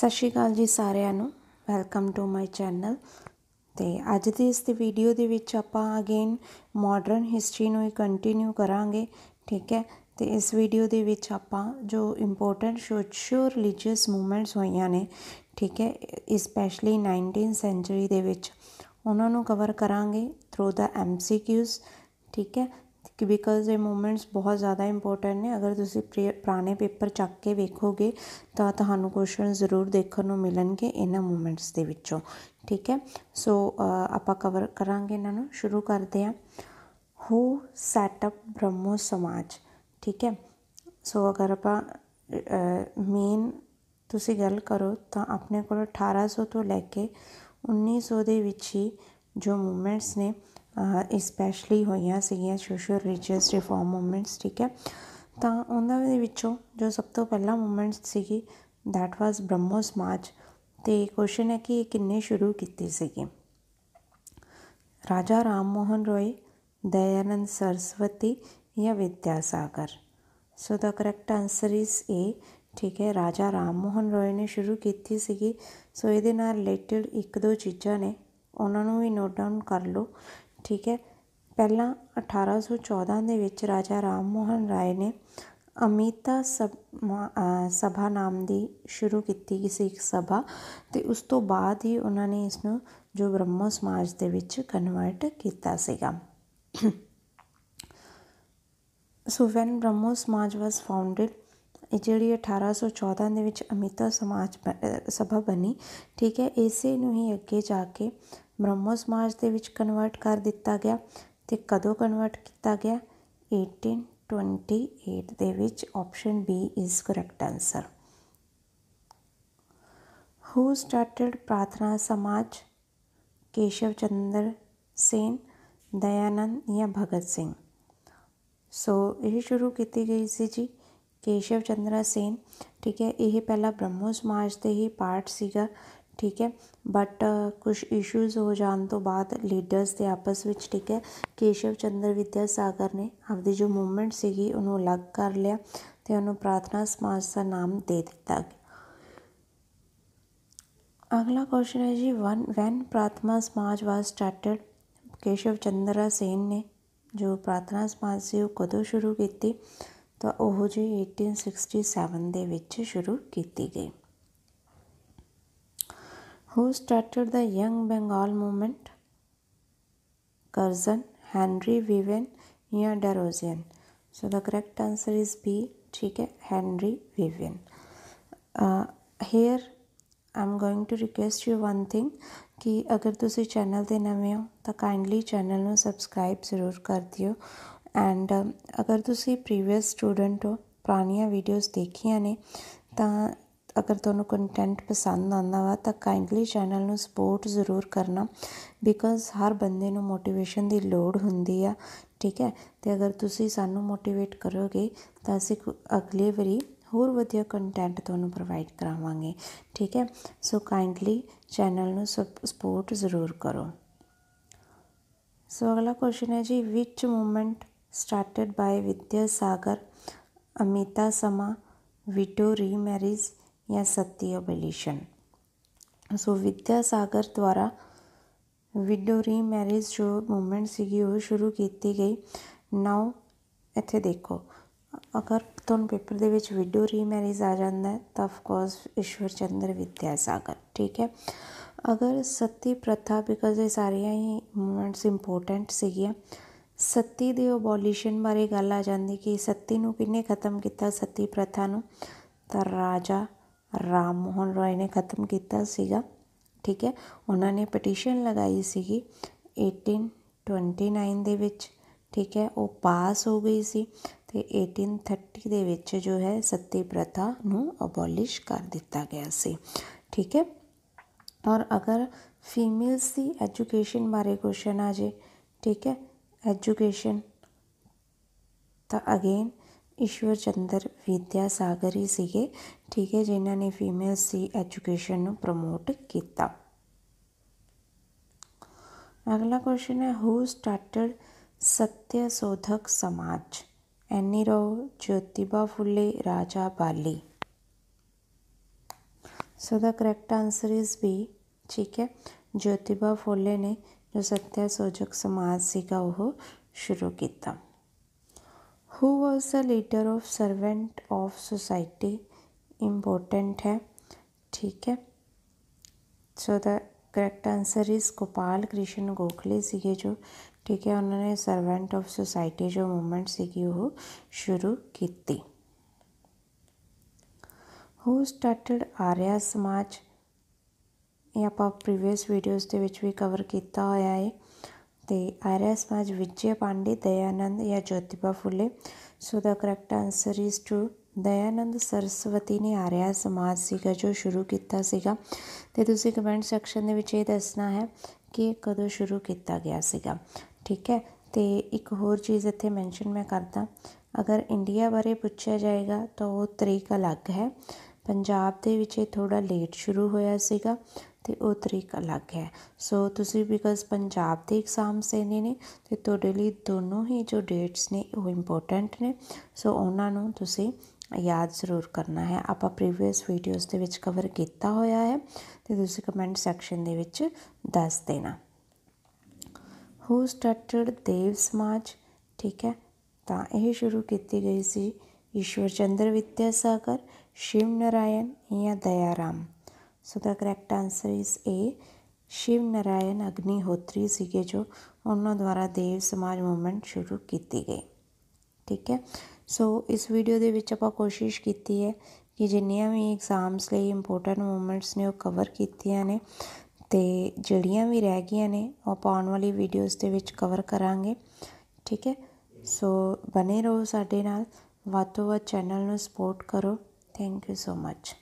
ਸਤਿ ਸ਼੍ਰੀ ਅਕਾਲ ਜੀ ਸਾਰਿਆਂ ਨੂੰ ਵੈਲਕਮ ਟੂ ਮਾਈ ਚੈਨਲ ਤੇ ਅੱਜ ਦੀ ਇਸ ਦੀ ਵੀਡੀਓ ਦੇ ਵਿੱਚ ਆਪਾਂ ਅਗੇਨ ਮਾਡਰਨ ਹਿਸਟਰੀ ਨੂੰ ਹੀ ਕੰਟੀਨਿਊ ਕਰਾਂਗੇ ਠੀਕ ਹੈ ਤੇ ਇਸ ਵੀਡੀਓ ਦੇ ਵਿੱਚ ਆਪਾਂ ਜੋ ਇੰਪੋਰਟੈਂਟ ਸੋਸ਼ੀਓ ਰਿਲੀਜੀਅਸ ਮੂਵਮੈਂਟਸ ਹੋਈਆਂ ਨੇ ਠੀਕ ਹੈ ਸਪੈਸ਼ਲੀ 19th ਸੈਂਚਰੀ ਦੇ ਵਿੱਚ ਉਹਨਾਂ ਨੂੰ ਕਵਰ ਕਰਾਂਗੇ ਥਰੂ ਦਾ ਐਮਸੀਕਿਊਜ਼ ਠੀਕ ਹੈ ਕਿ ਬਿਕੋਜ਼ ਇਹ ਮੂਮੈਂਟਸ ਬਹੁਤ ਜ਼ਿਆਦਾ ਇੰਪੋਰਟੈਂਟ ਨੇ ਅਗਰ ਤੁਸੀਂ ਪੁਰਾਣੇ ਪੇਪਰ ਚੱਕ ਕੇ ਵੇਖੋਗੇ ਤਾਂ ਤੁਹਾਨੂੰ ਕੁਐਸਚਨ ਜ਼ਰੂਰ ਦੇਖਣ ਨੂੰ ਮਿਲਣਗੇ ਇਹਨਾਂ ਮੂਮੈਂਟਸ ਦੇ ਵਿੱਚੋਂ ਠੀਕ ਹੈ ਸੋ ਆਪਾਂ ਕਵਰ ਕਰਾਂਗੇ ਇਹਨਾਂ ਨੂੰ ਸ਼ੁਰੂ ਕਰਦੇ ਹਾਂ ਹੂ ਸੈਟ ਅਪ ਬ੍ਰਹਮੋ ਸਮਾਜ ਠੀਕ ਹੈ ਸੋ ਅਗਰ ਆਪਾਂ ਮੇਨ ਤੁਸੀਂ ਗੱਲ ਕਰੋ ਤਾਂ ਆਪਣੇ ਕੋਲ 1800 ਤੋਂ ਲੈ ਕੇ 1900 ਦੇ ਵਿੱਚ ਹੀ ਜੋ ਮੂਮੈਂਟਸ ਨੇ ਸਪੈਸ਼ਲੀ ਹੋਈਆਂ ਸੀਗੀਆਂ ਸੋਸ਼ਲ ਰਿਚਸ ਰਿਫਾਰਮ ਮੂਵਮੈਂਟਸ ਠੀਕ ਹੈ ਤਾਂ ਉਹਨਾਂ ਦੇ ਵਿੱਚੋਂ ਜੋ ਸਭ ਤੋਂ ਪਹਿਲਾ ਮੂਵਮੈਂਟ ਸੀਗੀ ਥੈਟ ਵਾਸ ਬ੍ਰਹਮੋ ਸਮਾਜ ਤੇ ਕੁਐਸਚਨ ਹੈ ਕਿ ਇਹ ਕਿੰਨੇ ਸ਼ੁਰੂ ਕੀਤੀ ਸੀਗੀ ਰਾਜਾ ਰਾਮ ਮੋਹਨ ਰੋਏ ਦਇਆਨੰਦ ਸਰਸਵਤੀ ਜਾਂ Vidya Sagar so the correct answer is A ਠੀਕ ਹੈ ਰਾਜਾ ਰਾਮ ਮੋਹਨ ਰੋਏ ਨੇ ਸ਼ੁਰੂ ਕੀਤੀ ਸੀਗੀ ਸੋ ਇਹਦੇ ਨਾਲ ਰਿਲੇਟਡ ਇੱਕ ਦੋ ਚੀਜ਼ਾਂ ਨੇ ਉਹਨਾਂ ਨੂੰ ਵੀ ਨੋਟ ਡਾਊਨ ਕਰ ਲਓ ਠੀਕ ਹੈ ਪਹਿਲਾਂ 1814 ਦੇ ਵਿੱਚ ਰਾਜਾ ਰਾਮ ਮੋਹਨ ਰਾਏ ਨੇ ਅਮਿਤਾ ਸਭਾ ਨਾਮ ਦੀ ਸ਼ੁਰੂ ਕੀਤੀ ਕਿਸੇ ਇੱਕ ਸਭਾ ਤੇ ਉਸ ਤੋਂ ਬਾਅਦ ਹੀ ਉਹਨਾਂ ਨੇ ਇਸ ਨੂੰ ਜੋ ਬ੍ਰਹਮੋ ਸਮਾਜ ਦੇ ਵਿੱਚ ਕਨਵਰਟ ਕੀਤਾ ਸੀਗਾ ਸੋ ਵੈਨ ਬ੍ਰਹਮੋ ਸਮਾਜ ਵਾਸ ਫਾਊਂਡਡ ਇਹ ਜਿਹੜੀ 1814 ਦੇ ਵਿੱਚ ਅਮਿਤਾ ਸਮਾਜ ਸਭਾ ਬਣੀ ਠੀਕ ਹੈ ਇਸੇ ਨੂੰ ਹੀ ਅੱਗੇ ਜਾ ਕੇ ਬ੍ਰਹਮੋ ਸਮਾਜ ਦੇ ਵਿੱਚ ਕਨਵਰਟ ਕਰ ਦਿੱਤਾ ਗਿਆ ਤੇ ਕਦੋਂ ਕਨਵਰਟ ਕੀਤਾ ਗਿਆ 1828 ਦੇ ਵਿੱਚ option B is correct answer who started Prarthana Samaj Keshav Chandra Sen Dayanand ਜਾਂ ਭਗਤ ਸਿੰਘ ਸੋ ਇਹ ਸ਼ੁਰੂ ਕੀਤੀ ਗਈ ਸੀ ਜੀ ਕੇਸ਼ਵ ਚੰਦਰ ਸੇਨ ਠੀਕ ਹੈ ਇਹ ਪਹਿਲਾ ਬ੍ਰਹਮੋ ਸਮਾਜ ਦੇ ਹੀ ਪਾਰਟ ਸੀਗਾ ਠੀਕ ਹੈ ਬਟ ਕੁਝ ਇਸ਼ੂਜ਼ ਹੋ ਜਾਣ ਤੋਂ ਬਾਅਦ ਲੀਡਰਸ ਦੇ ਆਪਸ ਵਿੱਚ ਠੀਕ ਹੈ ਕੇਸ਼ਵ ਚੰਦਰ ਵਿਦਿਆਸਾਗਰ ਨੇ ਆਪਦੀ ਜੋ ਮੂਵਮੈਂਟ ਸੀਗੀ ਉਹਨੂੰ ਅਲੱਗ ਕਰ ਲਿਆ ਤੇ ਉਹਨੂੰ ਪ੍ਰਾਰਥਨਾ ਸਮਾਜ ਦਾ ਨਾਮ ਦੇ ਦਿੱਤਾ ਅਗਲਾ ਕੁਐਸਚਨ ਹੈ ਜੀ one when Prarthana Samaj was started Keshav Chandra Sen ਨੇ ਜੋ ਪ੍ਰਾਰਥਨਾ ਸਮਾਜ ਸੀ ਉਹ ਕਦੋਂ ਸ਼ੁਰੂ ਕੀਤੀ ਤਾਂ ਉਹ ਜੀ 1867 ਦੇ ਵਿੱਚ ਸ਼ੁਰੂ ਕੀਤੀ ਗਈ Who started the Young Bengal movement? Curzon, Henry Vivian, या Derozian so the correct answer is B ठीक है Henry Vivian Hare I am going to request you one thing ਕਿ ਅਗਰ ਤੁਸੀਂ ਚੈਨਲ ਤੇ ਨਵੇਂ ਹੋ ਤਾਂ ਕਾਈਂਡਲੀ ਚੈਨਲ ਨੂੰ ਸਬਸਕ੍ਰਾਈਬ ਜ਼ਰੂਰ ਕਰ ਦਿਓ ਐਂਡ ਅਗਰ ਤੁਸੀਂ ਪ੍ਰੀਵੀਅਸ ਸਟੂਡੈਂਟ ਹੋ ਪੁਰਾਣੀਆਂ ਵੀਡੀਓਜ਼ ਦੇਖੀਆਂ ਨੇ ਤਾਂ ਅਗਰ ਤੁਹਾਨੂੰ ਕੰਟੈਂਟ ਪਸੰਦ ਆਉਂਦਾ ਵਾ ਤਾਂ ਕਾਈਂਡਲੀ ਚੈਨਲ ਨੂੰ ਸਪੋਰਟ ਜ਼ਰੂਰ ਕਰਨਾ ਬਿਕਾਜ਼ ਹਰ ਬੰਦੇ ਨੂੰ ਮੋਟੀਵੇਸ਼ਨ ਦੀ ਲੋੜ ਹੁੰਦੀ ਆ ਠੀਕ ਹੈ ਤੇ ਅਗਰ ਤੁਸੀਂ ਸਾਨੂੰ ਮੋਟੀਵੇਟ ਕਰੋਗੇ ਤਾਂ ਅਸੀਂ ਅਗਲੇ ਵਾਰੀ ਹੋਰ ਵਧੀਆ ਕੰਟੈਂਟ ਤੁਹਾਨੂੰ ਪ੍ਰੋਵਾਈਡ ਕਰਾਵਾਂਗੇ ਠੀਕ ਹੈ ਸੋ ਕਾਈਂਡਲੀ ਚੈਨਲ ਨੂੰ ਸਪੋਰਟ ਜ਼ਰੂਰ ਕਰੋ ਸੋ ਅਗਲਾ ਕੁਐਸਚਨ ਹੈ ਜੀ which movement started by Vidya Sagar ਅਮਿਤਾ ਸਮਾ ਵਿਡੋ ਰੀਮੈਰਿਜ या सत्यबलिशन ਸੋ ਵਿਦਿਆ ਸਾਗਰ ਦੁਆਰਾ ਵਿਡੋ ਰੀ ਮੈਰਿਜ ਜੋ ਮੂਵਮੈਂਟ ਸੀਗੀ ਉਹ ਸ਼ੁਰੂ ਕੀਤੀ ਗਈ ਨਾਓ ਇੱਥੇ ਦੇਖੋ ਅਗਰ ਤੁਹਾਨੂੰ ਪੇਪਰ ਦੇ ਵਿੱਚ ਵਿਡੋ ਰੀ ਮੈਰਿਜ ਆ ਜਾਂਦਾ ਤਾਂ ਆਫ ਕੋਰਸ ਈਸ਼ਵਰ ਚੰਦਰ ਵਿਦਿਆ ਸਾਗਰ ਠੀਕ ਹੈ ਅਗਰ ਸਤੀ ਪ੍ਰਥਾ ਬਿਕਾਜ਼ ਇਹ ਸਾਰੀਆਂ ਹੀ ਮੂਵਮੈਂਟਸ ਇੰਪੋਰਟੈਂਟ ਸੀਗੀਆਂ ਸਤੀ ਦੇ ਅਬੋਲੀਸ਼ਨ ਬਾਰੇ ਗੱਲ ਆ ਜਾਂਦੀ ਕਿ ਸਤੀ ਨੂੰ ਕਿੰਨੇ ਖਤਮ ਕੀਤਾ ਸਤੀ ਪ੍ਰਥਾ ਨੂੰ ਤਾਂ ਰਾਜਾ ਰਾਮ ਮੋਹਨ ਰੋਏ ਨੇ ਖਤਮ ਕੀਤਾ ਸੀਗਾ ਠੀਕ ਹੈ ਉਹਨਾਂ ਨੇ ਪਟੀਸ਼ਨ ਲਗਾਈ ਸੀਗੀ 1829 ਦੇ ਵਿੱਚ ਠੀਕ ਹੈ ਉਹ ਪਾਸ ਹੋ ਗਈ ਸੀ ਤੇ 1830 ਦੇ ਵਿੱਚ ਜੋ ਹੈ ਸਤੀ ਪ੍ਰਥਾ ਨੂੰ ਅਬੋਲਿਸ਼ ਕਰ ਦਿੱਤਾ ਗਿਆ ਸੀ ਠੀਕ ਹੈ ਔਰ ਅਗਰ ਫੀਮੇਲਸ ਦੀ ਐਜੂਕੇਸ਼ਨ ਬਾਰੇ ਕੁਐਸਚਨ ਆ ਜੇ ਠੀਕ ਹੈ ਐਜੂਕੇਸ਼ਨ ਤਾਂ ਅਗੇਨ ਈਸ਼ਵਰ ਚੰਦਰ ਵਿਦਿਆ ਸਾਗਰੀ ਸੀਗੇ ਠੀਕ ਹੈ ਜਿਨ੍ਹਾਂ ਨੇ ਫੀਮੇਲ ਸੀ ਐਜੂਕੇਸ਼ਨ ਨੂੰ ਪ੍ਰਮੋਟ ਕੀਤਾ ਅਗਲਾ ਕੁਐਸਚਨ ਹੈ ਹੂ ਸਟਾਰਟਡ ਸਤਿਆ ਸੋਧਕ ਸਮਾਜ ਐਨੀ ਰੋ Jyotiba Phule Raja Bali so the correct answer is B ਠੀਕ ਹੈ ਜੋਤੀਬਾ ਫੁੱਲੇ ਨੇ ਜੋ ਸਤਿਆ ਸੋਧਕ ਸਮਾਜ ਸੀਗਾ ਉਹ ਸ਼ੁਰੂ ਕੀਤਾ Who was the leader of servant of society? Important है ठीक है so the correct answer is Gopal Krishna Gokhale सीखे जो ठीक है उन्होंने सर्वेंट ऑफ सोसाइटी जो मूवमेंट सीखी वो शुरू की ਹੂ ਸਟਾਰਟਡ ਆਰਿਆ ਸਮਾਜ ਇਹ ਆਪਾਂ ਪ੍ਰੀਵੀਅਸ ਵੀਡੀਓਜ਼ ਦੇ ਵਿੱਚ ਵੀ ਕਵਰ ਕੀਤਾ ਹੋਇਆ ਹੈ ਤੇ Arya Samaj Vijay Pandey, Dayanand ਜਾਂ Jyotiba Phule so the correct answer is two Dayanand Saraswati ਨੇ ਆਰਿਆ ਸਮਾਜ ਸੀਗਾ ਜੋ ਸ਼ੁਰੂ ਕੀਤਾ ਸੀਗਾ ਤੇ ਤੁਸੀਂ ਕਮੈਂਟ ਸੈਕਸ਼ਨ ਦੇ ਵਿੱਚ ਇਹ ਦੱਸਣਾ ਹੈ ਕਿ ਕਦੋਂ ਸ਼ੁਰੂ ਕੀਤਾ ਗਿਆ ਸੀਗਾ ਠੀਕ ਹੈ ਤੇ ਇੱਕ ਹੋਰ ਚੀਜ਼ ਇੱਥੇ ਮੈਂਸ਼ਨ ਮੈਂ ਕਰਦਾ ਅਗਰ ਇੰਡੀਆ ਬਾਰੇ ਪੁੱਛਿਆ ਜਾਏਗਾ ਤਾਂ ਉਹ ਤਰੀਕ ਅਲੱਗ ਹੈ ਪੰਜਾਬ ਦੇ ਵਿੱਚ ਇਹ ਥੋੜਾ ਲੇਟ ਸ਼ੁਰੂ ਹੋਇਆ ਸੀਗਾ ਤੇ ਉਹ ਤਰੀਕ ਅਲੱਗ ਹੈ ਸੋ ਤੁਸੀਂ ਬਿਕਾਜ਼ ਪੰਜਾਬ ਦੇ ਐਗਜ਼ਾਮਸ ਇਹਨੇ ਨੇ ਤੇ ਤੁਹਾਡੇ ਲਈ ਦੋਨੋਂ ਹੀ ਜੋ ਡੇਟਸ ਨੇ ਉਹ ਇੰਪੋਰਟੈਂਟ ਨੇ ਸੋ ਉਹਨਾਂ ਨੂੰ ਤੁਸੀਂ ਯਾਦ ਜ਼ਰੂਰ ਕਰਨਾ ਹੈ ਆਪਾਂ ਪ੍ਰੀਵੀਅਸ ਵੀਡੀਓਜ਼ ਦੇ ਵਿੱਚ ਕਵਰ ਕੀਤਾ ਹੋਇਆ ਹੈ ਤੇ ਤੁਸੀਂ ਕਮੈਂਟ ਸੈਕਸ਼ਨ ਦੇ ਵਿੱਚ ਦੱਸ ਦੇਣਾ ਹੂ ਸਟਾਰਟਡ ਦੇਵ ਸਮਾਜ ਠੀਕ ਹੈ ਤਾਂ ਇਹ ਸ਼ੁਰੂ ਕੀਤੀ ਗਈ ਸੀ ਈਸ਼ਵਰ ਚੰਦਰ ਸਾਗਰ ਸ਼ਿਵ ਨਰਾਇਣ ਜਾਂ Ram so the correct answer is A Shiv Narayan Hotri ਸੀਗੇ ਜੋ ਉਹਨਾਂ ਦੁਆਰਾ ਦੇਵ ਸਮਾਜ ਮੂਵਮੈਂਟ ਸ਼ੁਰੂ ਕੀਤੀ ਗਈ ਠੀਕ ਹੈ ਸੋ ਇਸ ਵੀਡੀਓ ਦੇ ਵਿੱਚ ਆਪਾਂ ਕੋਸ਼ਿਸ਼ ਕੀਤੀ ਹੈ ਕਿ ਜਿੰਨੀਆਂ ਵੀ ਐਗਜ਼ਾਮਸ ਲਈ ਇੰਪੋਰਟੈਂਟ ਮੂਵਮੈਂਟਸ ਨੇ ਉਹ ਕਵਰ ਕੀਤੀਆਂ ਨੇ ਤੇ ਜਿਹੜੀਆਂ ਵੀ ਰਹਿ ਗਈਆਂ ਨੇ ਉਹ ਆਪਾਂ ਆਉਣ ਵਾਲੀ ਵੀਡੀਓਜ਼ ਦੇ ਵਿੱਚ ਕਵਰ ਕਰਾਂਗੇ ਠੀਕ ਹੈ ਸੋ ਬਨੇ ਰਹੋ ਸਾਡੇ ਨਾਲ ਵਾਤੋ ਵਾ ਚੈਨਲ ਨੂੰ ਸਪੋਰਟ ਕਰੋ ਥੈਂਕ ਯੂ ਸੋ ਮੱਚ